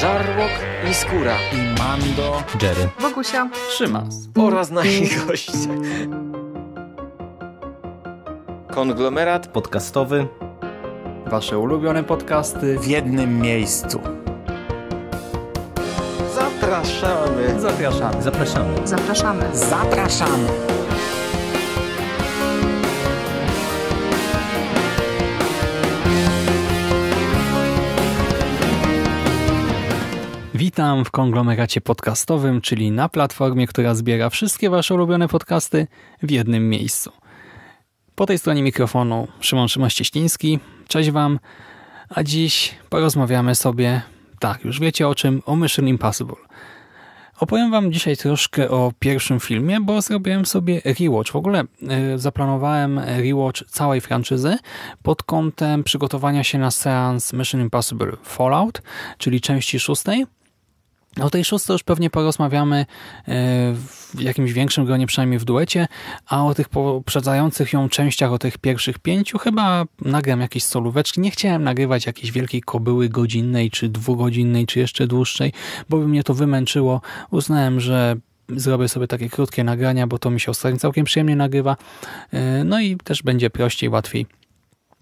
Żarłok i Skóra. I Mando. Jerry. Bogusia. Szymas. Oraz nasi goście. Konglomerat podcastowy. Wasze ulubione podcasty w jednym miejscu. Zapraszamy. Zapraszamy. Zapraszamy. Zapraszamy. Zapraszamy. Witam w konglomeracie podcastowym, czyli na platformie, która zbiera wszystkie Wasze ulubione podcasty w jednym miejscu. Po tej stronie mikrofonu Szymon szymaś Cześć Wam. A dziś porozmawiamy sobie, tak, już wiecie o czym, o Mission Impossible. Opowiem Wam dzisiaj troszkę o pierwszym filmie, bo zrobiłem sobie rewatch. W ogóle e, zaplanowałem rewatch całej franczyzy pod kątem przygotowania się na seans Mission Impossible Fallout, czyli części szóstej o tej szóstej już pewnie porozmawiamy e, w jakimś większym gronie, przynajmniej w duecie, a o tych poprzedzających ją częściach, o tych pierwszych pięciu chyba nagram jakieś solóweczki. Nie chciałem nagrywać jakiejś wielkiej kobyły godzinnej, czy dwugodzinnej, czy jeszcze dłuższej, bo by mnie to wymęczyło. Uznałem, że zrobię sobie takie krótkie nagrania, bo to mi się ostatnio całkiem przyjemnie nagrywa. E, no i też będzie prościej, łatwiej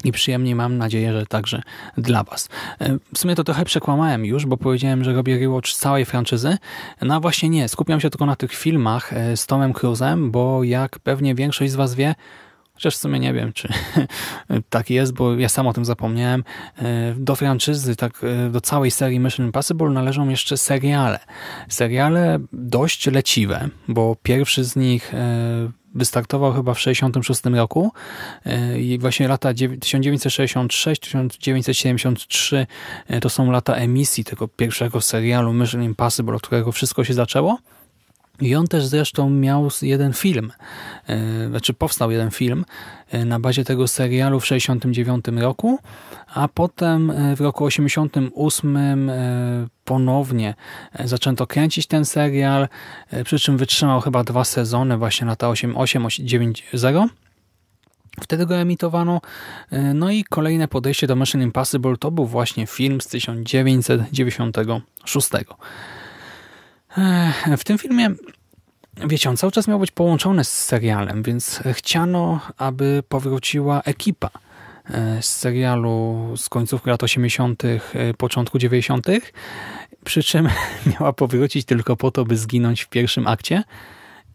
i przyjemnie mam nadzieję, że także dla Was. E, w sumie to trochę przekłamałem już, bo powiedziałem, że robię rewatch całej franczyzy. No a właśnie nie, skupiam się tylko na tych filmach e, z Tomem Cruise'em, bo jak pewnie większość z Was wie, chociaż w sumie nie wiem, czy tak jest, bo ja sam o tym zapomniałem, e, do franczyzy, tak do całej serii Mission Impossible należą jeszcze seriale. Seriale dość leciwe, bo pierwszy z nich wystartował chyba w 1966 roku e, i właśnie lata 1966-1973 e, to są lata emisji tego pierwszego serialu Mission Impossible, od którego wszystko się zaczęło. I on też zresztą miał jeden film, e, znaczy powstał jeden film e, na bazie tego serialu w 1969 roku, a potem e, w roku 1988 ponownie zaczęto kręcić ten serial, przy czym wytrzymał chyba dwa sezony właśnie lata 88 90 Wtedy go emitowano. No i kolejne podejście do Machine Impossible to był właśnie film z 1996. W tym filmie, wiecie, on cały czas miał być połączony z serialem, więc chciano, aby powróciła ekipa e, z serialu z końcówki lat 80., e, początku 90., przy czym miała powrócić tylko po to, by zginąć w pierwszym akcie.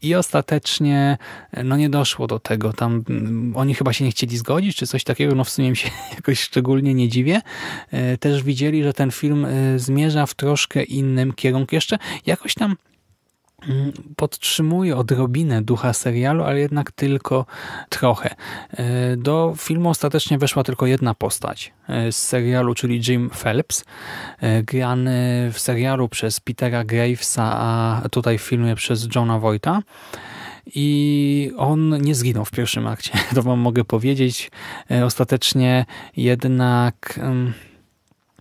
I ostatecznie e, no nie doszło do tego. Tam mm, oni chyba się nie chcieli zgodzić, czy coś takiego. No w sumie mi się jakoś szczególnie nie dziwię. E, też widzieli, że ten film e, zmierza w troszkę innym kierunku. Jeszcze jakoś tam podtrzymuje odrobinę ducha serialu, ale jednak tylko trochę. E, do filmu ostatecznie weszła tylko jedna postać e, z serialu, czyli Jim Phelps, e, grany w serialu przez Petera Gravesa, a tutaj w filmie przez Johna Voighta i on nie zginął w pierwszym akcie, to wam mogę powiedzieć. Ostatecznie jednak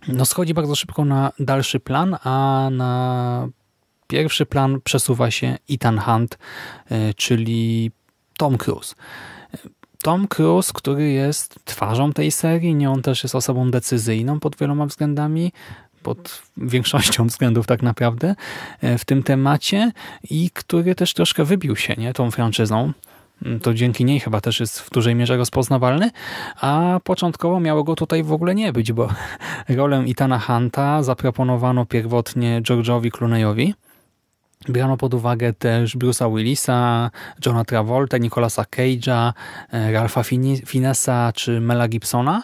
no, schodzi bardzo szybko na dalszy plan, a na pierwszy plan przesuwa się Ethan Hunt, e, czyli Tom Cruise. Tom Cruise, który jest twarzą tej serii, nie on też jest osobą decyzyjną pod wieloma względami, pod większością względów tak naprawdę e, w tym temacie i który też troszkę wybił się nie, tą franczyzą. Mm, to dzięki niej chyba też jest w dużej mierze rozpoznawalny, a początkowo miało go tutaj w ogóle nie być, bo rolę Itana Hunta zaproponowano pierwotnie George'owi Clooney'owi, Brano pod uwagę też Bruce'a Willisa, Johna Travolta, Nicolasa Cage'a, e, Ralpha Finessa czy Mela Gibsona.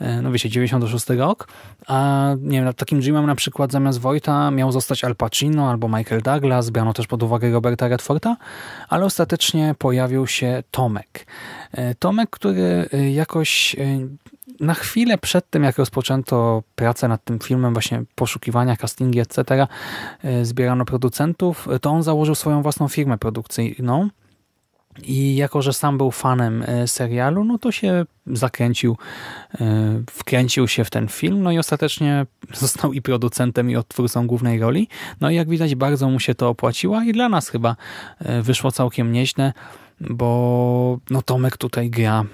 E, no wiecie, 96 rok. A nie wiem, takim dreamem na przykład zamiast Wojta miał zostać Al Pacino albo Michael Douglas. Brano też pod uwagę Roberta Redforda, ale ostatecznie pojawił się Tomek. E, Tomek, który jakoś na chwilę przed tym, jak rozpoczęto pracę nad tym filmem, właśnie poszukiwania, castingi, etc., e, zbierano producentów, to on założył swoją własną firmę produkcyjną. I jako, że sam był fanem e, serialu, no to się zakręcił, e, wkręcił się w ten film, no i ostatecznie został i producentem, i odtwórcą głównej roli. No i jak widać, bardzo mu się to opłaciło i dla nas chyba wyszło całkiem nieźle, bo no Tomek tutaj gra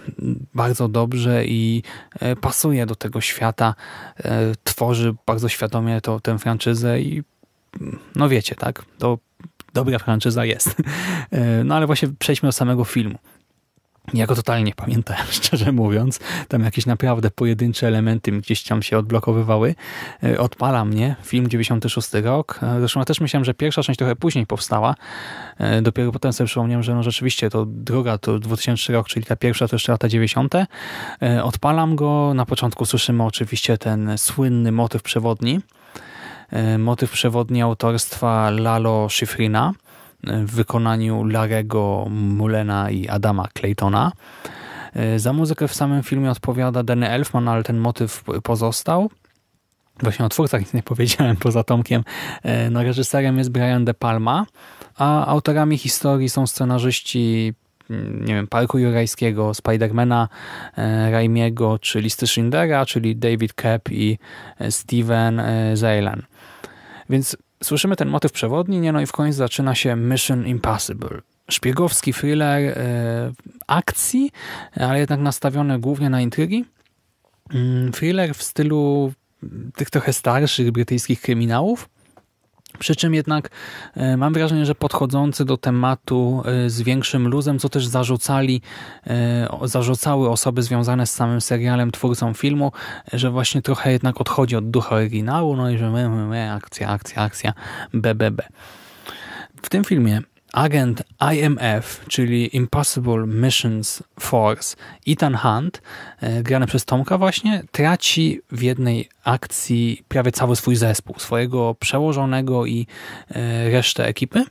bardzo dobrze i e, pasuje do tego świata. E, tworzy bardzo świadomie to, tę franczyzę i no wiecie, tak? To dobra franczyza jest. E, no ale właśnie przejdźmy do samego filmu. Ja go totalnie pamiętałem, szczerze mówiąc. Tam jakieś naprawdę pojedyncze elementy gdzieś tam się odblokowywały. E, odpala mnie film 96 rok. E, zresztą ja też myślałem, że pierwsza część trochę później powstała. E, dopiero potem sobie przypomniałem, że no rzeczywiście to druga to 2000 rok, czyli ta pierwsza to jeszcze lata 90. Odpalam go. Na początku słyszymy oczywiście ten słynny motyw przewodni. Motyw przewodni autorstwa Lalo Schifrina E, w wykonaniu Larego Mulena i Adama Claytona. E, za muzykę w samym filmie odpowiada Danny Elfman, ale ten motyw pozostał. Właśnie o twórcach nic nie powiedziałem poza Tomkiem. E, no, reżyserem jest Brian De Palma, a autorami historii są scenarzyści nie wiem, Parku Jurajskiego, Spidermana, Raimiego czy Listy Schindlera, czyli David Kep i Steven Zailan. Więc Słyszymy ten motyw przewodni, nie? No i w końcu zaczyna się Mission Impossible. Szpiegowski thriller e, akcji, ale jednak nastawiony głównie na intrygi. Mm, thriller w stylu tych trochę starszych brytyjskich kryminałów, przy czym jednak e, mam wrażenie, że podchodzący do tematu e, z większym luzem, co też zarzucali, e, zarzucały osoby związane z samym serialem twórcą filmu, że właśnie trochę jednak odchodzi od ducha oryginału, no i że my, my, my akcja, akcja, akcja, BBB. W tym filmie agent IMF, czyli Impossible Missions Force, Ethan Hunt, e, grany przez Tomka właśnie, traci w jednej akcji prawie cały swój zespół, swojego przełożonego i e, resztę ekipy,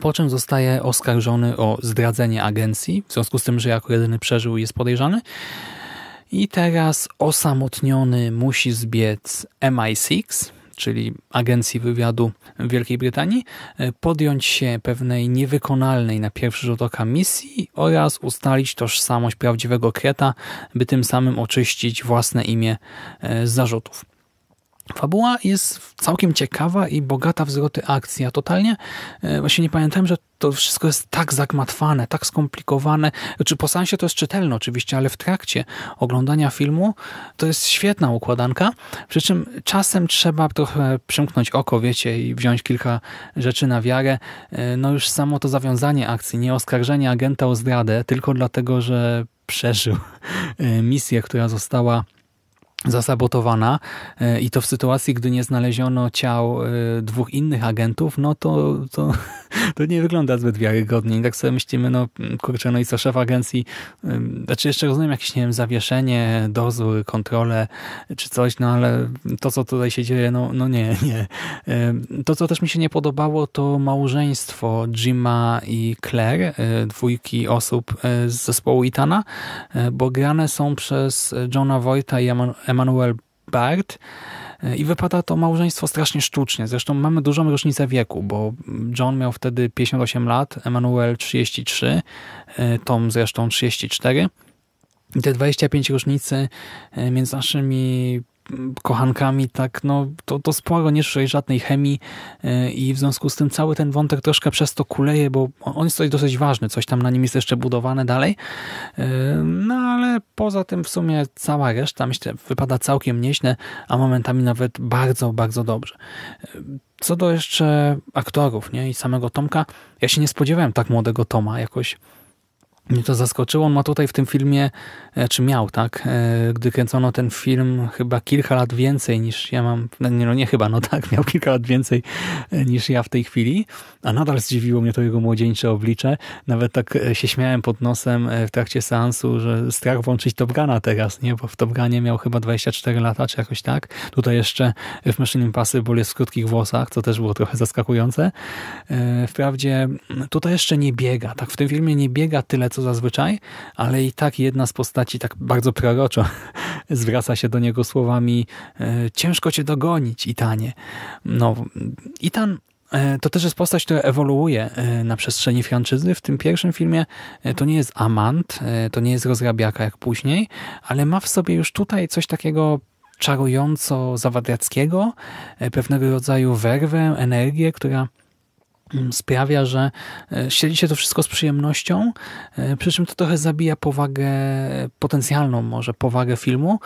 po czym zostaje oskarżony o zdradzenie agencji, w związku z tym, że jako jedyny przeżył i jest podejrzany. I teraz osamotniony musi zbiec MI6, czyli Agencji Wywiadu Wielkiej Brytanii, e, podjąć się pewnej niewykonalnej na pierwszy rzut oka misji oraz ustalić tożsamość prawdziwego Kreta, by tym samym oczyścić własne imię z e, zarzutów. Fabuła jest całkiem ciekawa i bogata w zwroty akcji. Ja totalnie e, właśnie nie pamiętam, że to wszystko jest tak zagmatwane, tak skomplikowane. Czy po sensie to jest czytelne oczywiście, ale w trakcie oglądania filmu to jest świetna układanka. Przy czym czasem trzeba trochę przymknąć oko, wiecie, i wziąć kilka rzeczy na wiarę. E, no już samo to zawiązanie akcji, nie oskarżenie agenta o zdradę, tylko dlatego, że przeżył e, misję, która została zasabotowana e, i to w sytuacji, gdy nie znaleziono ciał e, dwóch innych agentów, no to, to, to nie wygląda zbyt wiarygodnie. I tak sobie myślimy, no kurczę, no i co szef agencji, znaczy jeszcze rozumiem jakieś, nie wiem, zawieszenie, dozór, kontrolę czy coś, no ale to, co tutaj się dzieje, no, no nie, nie. To, co też mi się nie podobało, to małżeństwo Jima i Claire, e, dwójki osób z zespołu Itana, bo grane są przez Johna Wojta i Emmanuel Bart. E, I wypada to małżeństwo strasznie sztucznie. Zresztą mamy dużą różnicę wieku, bo John miał wtedy 58 lat, Emmanuel 33, e, Tom zresztą 34. I te 25 różnicy e, między naszymi kochankami, tak, no to, to sporo nie czuję żadnej chemii e, i w związku z tym cały ten wątek troszkę przez to kuleje, bo on jest coś dosyć ważny, coś tam na nim jest jeszcze budowane dalej, e, no ale poza tym w sumie cała reszta, myślę, wypada całkiem nieźle, a momentami nawet bardzo, bardzo dobrze. E, co do jeszcze aktorów nie? i samego Tomka, ja się nie spodziewałem tak młodego Toma jakoś mnie to zaskoczyło. On ma tutaj w tym filmie, e, czy miał, tak? E, gdy kręcono ten film, chyba kilka lat więcej niż ja mam. No nie, no nie chyba, no tak, miał kilka lat więcej e, niż ja w tej chwili. A nadal zdziwiło mnie to jego młodzieńcze oblicze. Nawet tak się śmiałem pod nosem w trakcie seansu, że strach włączyć Top Gana teraz, nie? Bo w Top Gunie miał chyba 24 lata, czy jakoś tak. Tutaj jeszcze w Machine Impossible jest w krótkich włosach, co też było trochę zaskakujące. Wprawdzie tutaj jeszcze nie biega, tak? W tym filmie nie biega tyle, co zazwyczaj, ale i tak jedna z postaci tak bardzo proroczo zwraca się do niego słowami e, ciężko cię dogonić, Itanie. No, Itan e, to też jest postać, która ewoluuje e, na przestrzeni franczyzy. W tym pierwszym filmie to nie jest amant, to nie jest rozrabiaka jak później, ale ma w sobie już tutaj coś takiego czarująco zawadiackiego, pewnego rodzaju werwę, energię, która Mm, sprawia, że e, śledzi się to wszystko z przyjemnością, e, przy czym to trochę zabija powagę, potencjalną może powagę filmu,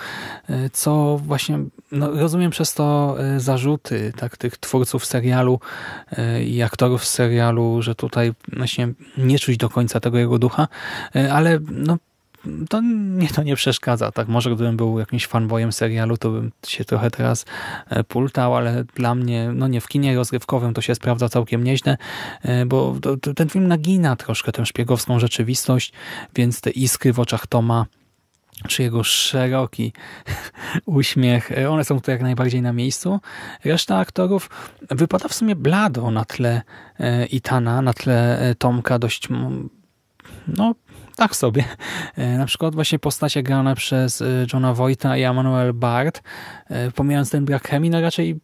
e, co właśnie, no rozumiem przez to zarzuty tak, tych twórców serialu i aktorów serialu, że tutaj właśnie nie czuć do końca tego jego ducha, ale no to nie to nie przeszkadza. Tak, może gdybym był jakimś fanboyem serialu, to bym się trochę teraz e, pultał, ale dla mnie, no nie w kinie rozrywkowym to się sprawdza całkiem nieźle, e, bo to, to, ten film nagina troszkę tę szpiegowską rzeczywistość, więc te iskry w oczach Toma czy jego szeroki uśmiech, e, one są tutaj jak najbardziej na miejscu. Reszta aktorów wypada w sumie blado na tle Itana, na tle Tomka, dość no, tak sobie. E, na przykład właśnie postacie grane przez e, Johna Wojta i Emanuel Bart, e, pomijając ten brak chemii, no raczej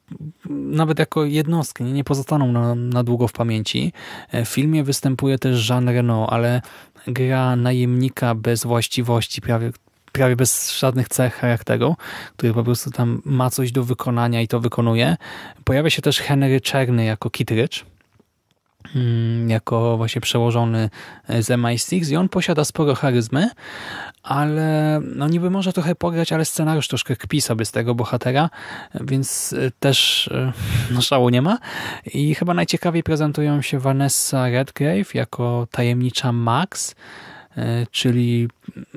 nawet jako jednostki nie pozostaną na, na długo w pamięci. W filmie występuje też Jean Reno, ale gra najemnika bez właściwości, prawie prawie bez żadnych cech charakteru, który po prostu tam ma coś do wykonania i to wykonuje. Pojawia się też Henry Czerny jako Kittridge, Mm, jako właśnie przełożony e, z MI6 i on posiada sporo charyzmy, ale no niby może trochę pograć, ale scenariusz troszkę kpi sobie z tego bohatera, więc e, też e, no, szału nie ma. I chyba najciekawiej prezentują się Vanessa Redgrave jako tajemnicza Max, E, czyli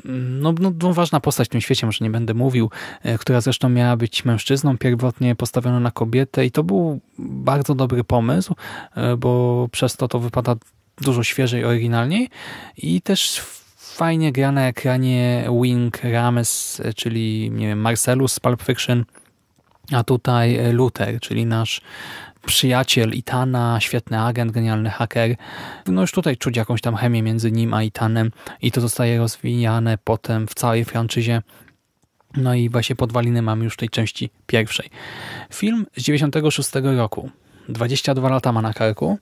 mm, no, no, no, ważna postać w tym świecie, może nie będę mówił, e, która zresztą miała być mężczyzną, pierwotnie postawiono na kobietę i to był bardzo dobry pomysł, e, bo przez to to wypada dużo świeżej, oryginalniej i też fajnie gra na ekranie Wing Rames, czyli nie wiem, Marcellus z Pulp Fiction, a tutaj Luther, czyli nasz przyjaciel Itana, świetny agent, genialny haker. No już tutaj czuć jakąś tam chemię między nim a Itanem i to zostaje rozwijane potem w całej franczyzie. No i właśnie podwaliny mam już w tej części pierwszej. Film z 96 roku. 22 lata ma na karku,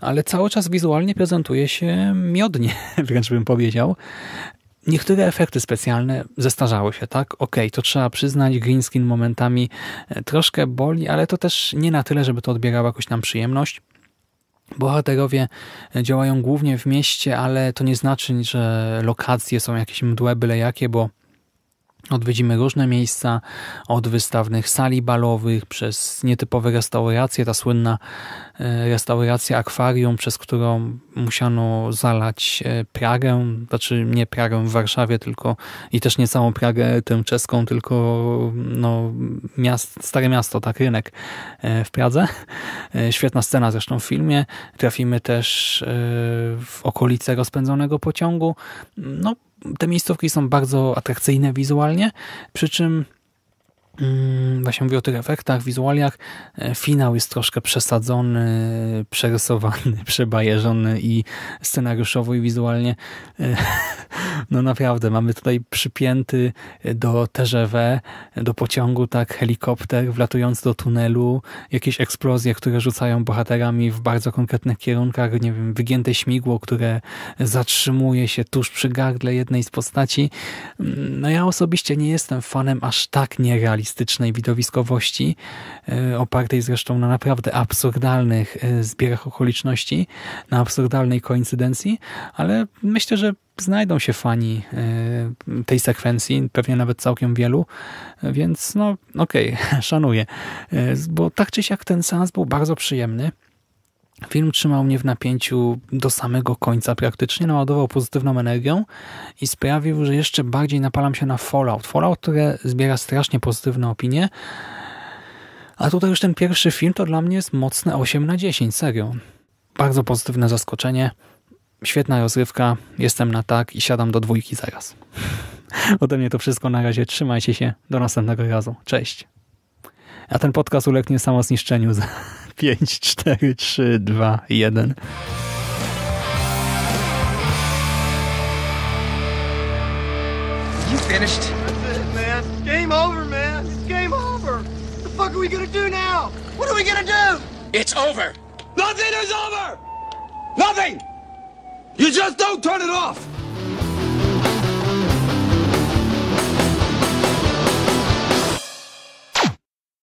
ale cały czas wizualnie prezentuje się miodnie, wręcz bym powiedział. Niektóre efekty specjalne zestarzały się, tak? Okej, okay, to trzeba przyznać, green screen momentami e, troszkę boli, ale to też nie na tyle, żeby to odbierało jakąś nam przyjemność. Bohaterowie e, działają głównie w mieście, ale to nie znaczy, że lokacje są jakieś mdłe byle jakie, bo Odwiedzimy różne miejsca, od wystawnych sali balowych, przez nietypowe restauracje, ta słynna e, restauracja akwarium, przez którą musiano zalać e, Pragę, znaczy nie Pragę w Warszawie, tylko i też nie całą Pragę, tę czeską, tylko no, miast, stare miasto, tak, rynek e, w Pradze. Świetna scena zresztą w filmie. Trafimy też w okolice rozpędzonego pociągu. No, te miejscówki są bardzo atrakcyjne wizualnie, przy czym Mm, właśnie mówię o tych efektach, wizualiach. E, finał jest troszkę przesadzony, przerysowany, przebajerzony i scenariuszowo i wizualnie. E, no naprawdę, mamy tutaj przypięty do TGW, do pociągu, tak, helikopter wlatujący do tunelu, jakieś eksplozje, które rzucają bohaterami w bardzo konkretnych kierunkach, nie wiem, wygięte śmigło, które zatrzymuje się tuż przy gardle jednej z postaci. Mm, no ja osobiście nie jestem fanem aż tak nierealistycznym realistycznej widowiskowości, e, opartej zresztą na naprawdę absurdalnych e, zbierach okoliczności, na absurdalnej koincydencji, ale myślę, że znajdą się fani e, tej sekwencji, pewnie nawet całkiem wielu, więc no okej, okay, szanuję, bo tak czy siak ten seans był bardzo przyjemny, Film trzymał mnie w napięciu do samego końca praktycznie, naładował pozytywną energią i sprawił, że jeszcze bardziej napalam się na Fallout. Fallout, które zbiera strasznie pozytywne opinie, a tutaj już ten pierwszy film to dla mnie jest mocne 8 na 10, serio. Bardzo pozytywne zaskoczenie, świetna rozrywka, jestem na tak i siadam do dwójki zaraz. Ode mnie to wszystko na razie, trzymajcie się, do następnego razu, cześć. A ten podcast ulegnie samozniszczeniu. 5, 4, 3, 2, 1. You finished? That's it, man. game over, man. It's game over. What the fuck are we gonna do now? What are we gonna do? It's over. Nothing is over! Nothing! You just don't turn it off!